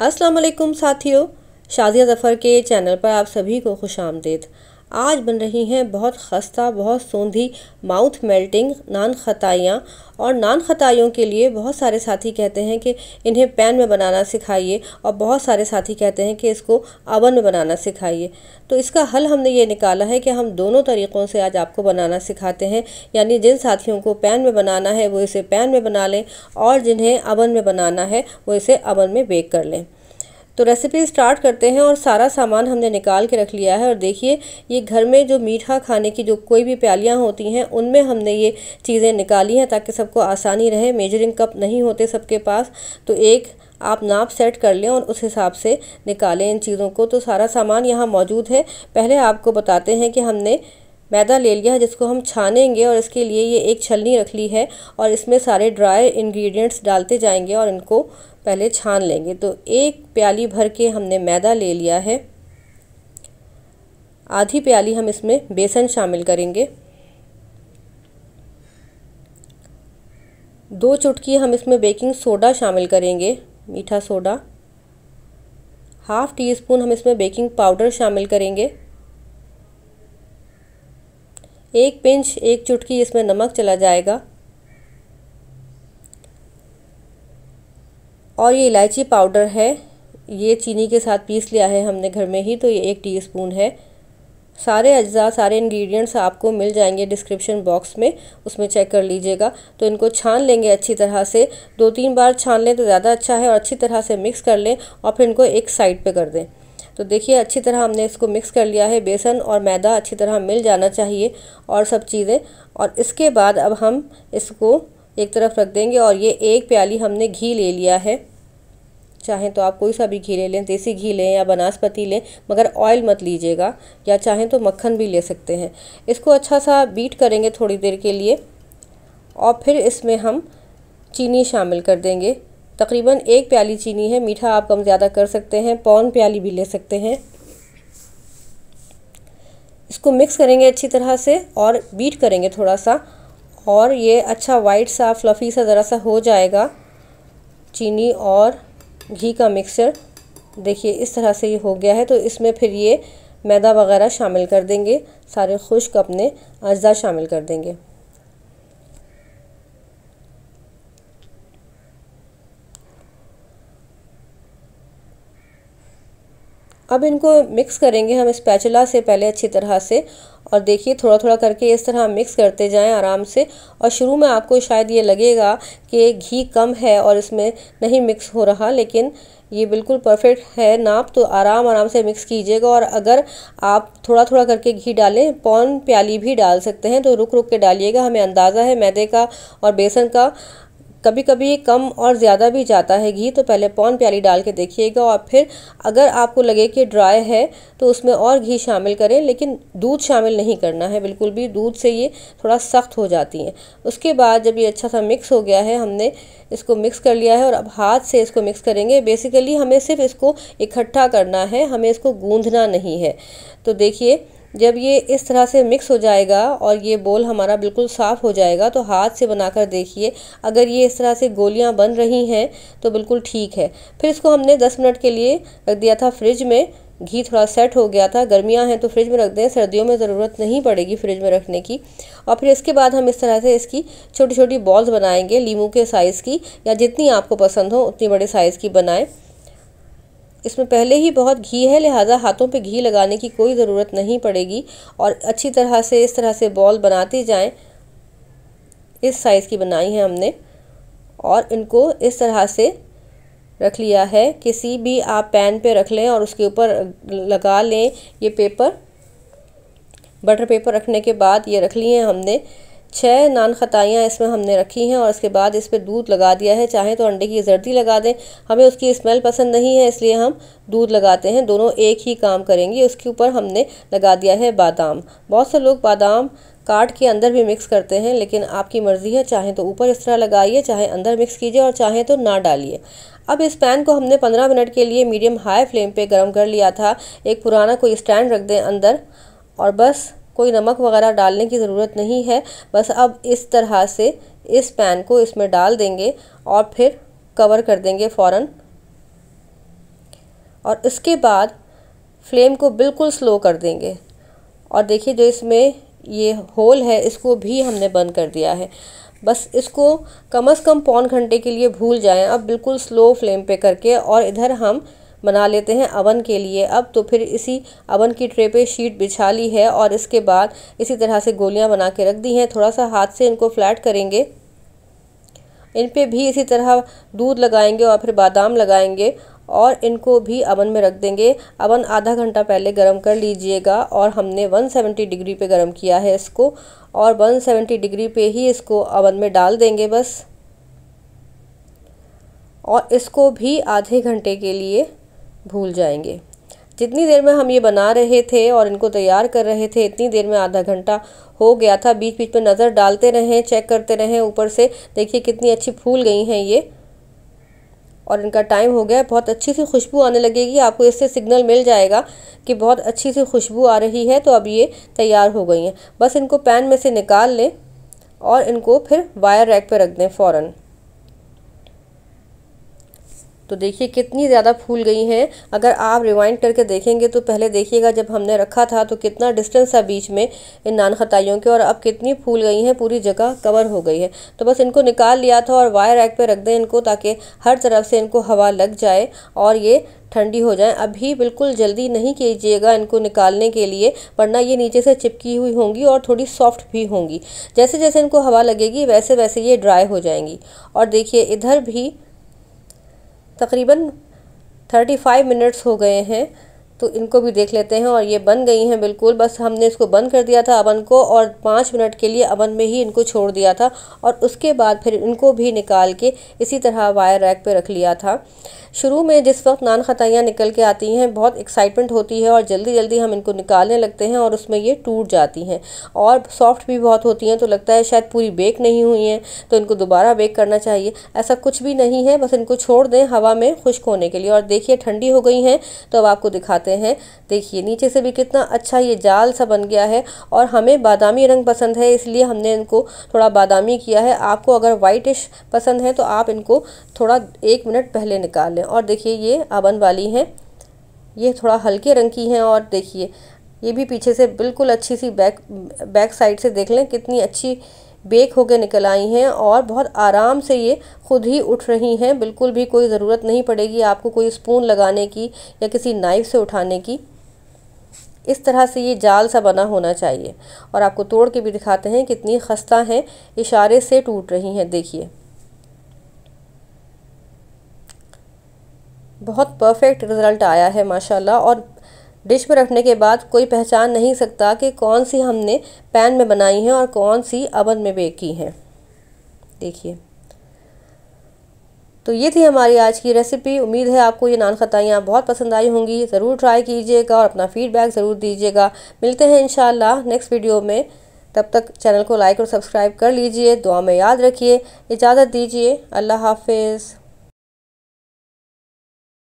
अस्सलाम वालेकुम साथियों शाजिया ज़फ़र के चैनल पर आप सभी को खुश आमदेद आज बन रही हैं बहुत खस्ता बहुत सोंधी माउथ मेल्टिंग नान खताइयाँ और नान खताइयों के लिए बहुत सारे साथी कहते हैं कि इन्हें पैन में बनाना सिखाइए और बहुत सारे साथी कहते हैं कि इसको अवन में बनाना सिखाइए तो इसका हल हमने ये निकाला है कि हम दोनों तरीक़ों से आज आपको बनाना सिखाते हैं यानी जिन साथियों को पैन में बनाना है वो इसे पैन में बना लें और जिन्हें अवन में बनाना है वो इसे अवन में बेक कर लें तो रेसिपी स्टार्ट करते हैं और सारा सामान हमने निकाल के रख लिया है और देखिए ये घर में जो मीठा खाने की जो कोई भी प्यालियाँ होती हैं उनमें हमने ये चीज़ें निकाली हैं ताकि सबको आसानी रहे मेजरिंग कप नहीं होते सबके पास तो एक आप नाप सेट कर लें और उस हिसाब से निकालें इन चीज़ों को तो सारा सामान यहाँ मौजूद है पहले आपको बताते हैं कि हमने मैदा ले लिया है जिसको हम छानेंगे और इसके लिए ये एक छलनी रख ली है और इसमें सारे ड्राई इंग्रेडिएंट्स डालते जाएंगे और इनको पहले छान लेंगे तो एक प्याली भर के हमने मैदा ले लिया है आधी प्याली हम इसमें बेसन शामिल करेंगे दो चुटकी हम इसमें बेकिंग सोडा शामिल करेंगे मीठा सोडा हाफ़ टी स्पून हम इसमें बेकिंग पाउडर शामिल करेंगे एक पिंच एक चुटकी इसमें नमक चला जाएगा और ये इलायची पाउडर है ये चीनी के साथ पीस लिया है हमने घर में ही तो ये एक टीस्पून है सारे अज्जा सारे इंग्रेडिएंट्स आपको मिल जाएंगे डिस्क्रिप्शन बॉक्स में उसमें चेक कर लीजिएगा तो इनको छान लेंगे अच्छी तरह से दो तीन बार छान लें तो ज़्यादा अच्छा है और अच्छी तरह से मिक्स कर लें और फिर इनको एक साइड पे कर दें तो देखिए अच्छी तरह हमने इसको मिक्स कर लिया है बेसन और मैदा अच्छी तरह मिल जाना चाहिए और सब चीज़ें और इसके बाद अब हम इसको एक तरफ रख देंगे और ये एक प्याली हमने घी ले लिया है चाहें तो आप कोई सा भी घी ले लें देसी घी लें या बनास्पति लें मगर ऑयल मत लीजिएगा या चाहें तो मक्खन भी ले सकते हैं इसको अच्छा सा बीट करेंगे थोड़ी देर के लिए और फिर इसमें हम चीनी शामिल कर देंगे तकरीबन एक प्याली चीनी है मीठा आप कम ज़्यादा कर सकते हैं पौन प्याली भी ले सकते हैं इसको मिक्स करेंगे अच्छी तरह से और बीट करेंगे थोड़ा सा और ये अच्छा वाइट सा फ्लफ़ी सा ज़रा सा हो जाएगा चीनी और घी का मिक्सचर देखिए इस तरह से ये हो गया है तो इसमें फिर ये मैदा वगैरह शामिल कर देंगे सारे खुश्क अपने अज्जा शामिल कर देंगे अब इनको मिक्स करेंगे हम स्पैचुला से पहले अच्छी तरह से और देखिए थोड़ा थोड़ा करके इस तरह मिक्स करते जाएं आराम से और शुरू में आपको शायद ये लगेगा कि घी कम है और इसमें नहीं मिक्स हो रहा लेकिन ये बिल्कुल परफेक्ट है नाप तो आराम आराम से मिक्स कीजिएगा और अगर आप थोड़ा थोड़ा करके घी डालें पौन प्याली भी डाल सकते हैं तो रुक रुक के डालिएगा हमें अंदाज़ा है मैदे का और बेसन का कभी कभी कम और ज़्यादा भी जाता है घी तो पहले पौन प्याली डाल के देखिएगा और फिर अगर आपको लगे कि ड्राई है तो उसमें और घी शामिल करें लेकिन दूध शामिल नहीं करना है बिल्कुल भी दूध से ये थोड़ा सख्त हो जाती हैं उसके बाद जब ये अच्छा सा मिक्स हो गया है हमने इसको मिक्स कर लिया है और अब हाथ से इसको मिक्स करेंगे बेसिकली हमें सिर्फ इसको इकट्ठा करना है हमें इसको गूँधना नहीं है तो देखिए जब ये इस तरह से मिक्स हो जाएगा और ये बोल हमारा बिल्कुल साफ़ हो जाएगा तो हाथ से बनाकर देखिए अगर ये इस तरह से गोलियां बन रही हैं तो बिल्कुल ठीक है फिर इसको हमने 10 मिनट के लिए रख दिया था फ्रिज में घी थोड़ा सेट हो गया था गर्मियाँ हैं तो फ्रिज में रख दें सर्दियों में ज़रूरत नहीं पड़ेगी फ्रिज में रखने की और फिर इसके बाद हम इस तरह से इसकी छोटी छोटी बॉल्स बनाएंगे लीमू के साइज़ की या जितनी आपको पसंद हो उतनी बड़े साइज़ की बनाएं इसमें पहले ही बहुत घी है लिहाजा हाथों पे घी लगाने की कोई ज़रूरत नहीं पड़ेगी और अच्छी तरह से इस तरह से बॉल बनाते जाएं इस साइज़ की बनाई है हमने और इनको इस तरह से रख लिया है किसी भी आप पैन पे रख लें और उसके ऊपर लगा लें ये पेपर बटर पेपर रखने के बाद ये रख लिए हमने छः नान खतियाँ इसमें हमने रखी हैं और इसके बाद इस पर दूध लगा दिया है चाहे तो अंडे की जर्दी लगा दें हमें उसकी स्मेल पसंद नहीं है इसलिए हम दूध लगाते हैं दोनों एक ही काम करेंगे उसके ऊपर हमने लगा दिया है बादाम बहुत से लोग बादाम काट के अंदर भी मिक्स करते हैं लेकिन आपकी मर्ज़ी है चाहे तो ऊपर इस तरह लगाइए चाहे अंदर मिक्स कीजिए और चाहे तो ना डालिए अब इस पैन को हमने 15 मिनट के लिए मीडियम हाई फ्लेम पे गरम कर लिया था एक पुराना कोई स्टैंड रख दें अंदर और बस कोई नमक वगैरह डालने की ज़रूरत नहीं है बस अब इस तरह से इस पैन को इसमें डाल देंगे और फिर कवर कर देंगे फ़ौर और इसके बाद फ्लेम को बिल्कुल स्लो कर देंगे और देखिए जो इसमें ये होल है इसको भी हमने बंद कर दिया है बस इसको कम से कम पौन घंटे के लिए भूल जाएं अब बिल्कुल स्लो फ्लेम पे करके और इधर हम बना लेते हैं अवन के लिए अब तो फिर इसी अवन की ट्रे पे शीट बिछा ली है और इसके बाद इसी तरह से गोलियां बना के रख दी हैं थोड़ा सा हाथ से इनको फ्लैट करेंगे इन पे भी इसी तरह दूध लगाएंगे और फिर बादाम लगाएंगे और इनको भी अवन में रख देंगे अवन आधा घंटा पहले गर्म कर लीजिएगा और हमने 170 डिग्री पे गर्म किया है इसको और 170 डिग्री पे ही इसको अवन में डाल देंगे बस और इसको भी आधे घंटे के लिए भूल जाएंगे जितनी देर में हम ये बना रहे थे और इनको तैयार कर रहे थे इतनी देर में आधा घंटा हो गया था बीच बीच में नज़र डालते रहें चेक करते रहें ऊपर से देखिए कितनी अच्छी फूल गई हैं ये और इनका टाइम हो गया बहुत अच्छी सी खुशबू आने लगेगी आपको इससे सिग्नल मिल जाएगा कि बहुत अच्छी सी खुशबू आ रही है तो अब ये तैयार हो गई हैं बस इनको पैन में से निकाल लें और इनको फिर वायर रैक पर रख दें फ़ौरन तो देखिए कितनी ज़्यादा फूल गई हैं अगर आप रिवाइंड करके देखेंगे तो पहले देखिएगा जब हमने रखा था तो कितना डिस्टेंस था बीच में इन नान खताइयों के और अब कितनी फूल गई हैं पूरी जगह कवर हो गई है तो बस इनको निकाल लिया था और वायर रैक पे रख दें इनको ताकि हर तरफ से इनको हवा लग जाए और ये ठंडी हो जाए अभी बिल्कुल जल्दी नहीं कीजिएगा इनको निकालने के लिए वरना ये नीचे से चिपकी हुई होंगी और थोड़ी सॉफ्ट भी होंगी जैसे जैसे इनको हवा लगेगी वैसे वैसे ये ड्राई हो जाएंगी और देखिए इधर भी तकरीबन थर्टी फाइव मिनट्स हो गए हैं तो इनको भी देख लेते हैं और ये बन गई हैं बिल्कुल बस हमने इसको बंद कर दिया था अवन को और पाँच मिनट के लिए अवन में ही इनको छोड़ दिया था और उसके बाद फिर इनको भी निकाल के इसी तरह वायर रैक पे रख लिया था शुरू में जिस वक्त नान खतियाँ निकल के आती हैं बहुत एक्साइटमेंट होती है और जल्दी जल्दी हम इनको निकालने लगते हैं और उसमें ये टूट जाती हैं और सॉफ्ट भी बहुत होती हैं तो लगता है शायद पूरी बेक नहीं हुई हैं तो इनको दोबारा बेक करना चाहिए ऐसा कुछ भी नहीं है बस इनको छोड़ दें हवा में खुश्क होने के लिए और देखिए ठंडी हो गई हैं तो अब आपको दिखाते सकते हैं देखिए नीचे से भी कितना अच्छा ये जाल सा बन गया है और हमें बादामी रंग पसंद है इसलिए हमने इनको थोड़ा बादामी किया है आपको अगर वाइटिश पसंद है तो आप इनको थोड़ा एक मिनट पहले निकाल लें और देखिए ये आबन वाली हैं ये थोड़ा हल्के रंग की हैं और देखिए ये भी पीछे से बिल्कुल अच्छी सी बैक बैक साइड से देख लें कितनी अच्छी बेक होकर निकल आई हैं और बहुत आराम से ये खुद ही उठ रही हैं बिल्कुल भी कोई ज़रूरत नहीं पड़ेगी आपको कोई स्पून लगाने की या किसी नाइफ से उठाने की इस तरह से ये जाल सा बना होना चाहिए और आपको तोड़ के भी दिखाते हैं कितनी खस्ता हैं इशारे से टूट रही हैं देखिए बहुत परफेक्ट रिज़ल्ट आया है माशाल्लाह और डिश में रखने के बाद कोई पहचान नहीं सकता कि कौन सी हमने पैन में बनाई हैं और कौन सी अवन में बेक की हैं देखिए तो ये थी हमारी आज की रेसिपी उम्मीद है आपको ये नान खताइयाँ बहुत पसंद आई होंगी ज़रूर ट्राई कीजिएगा और अपना फीडबैक ज़रूर दीजिएगा मिलते हैं इन नेक्स्ट वीडियो में तब तक चैनल को लाइक और सब्सक्राइब कर लीजिए दुआ में याद रखिए इजाज़त दीजिए अल्लाह हाफिज़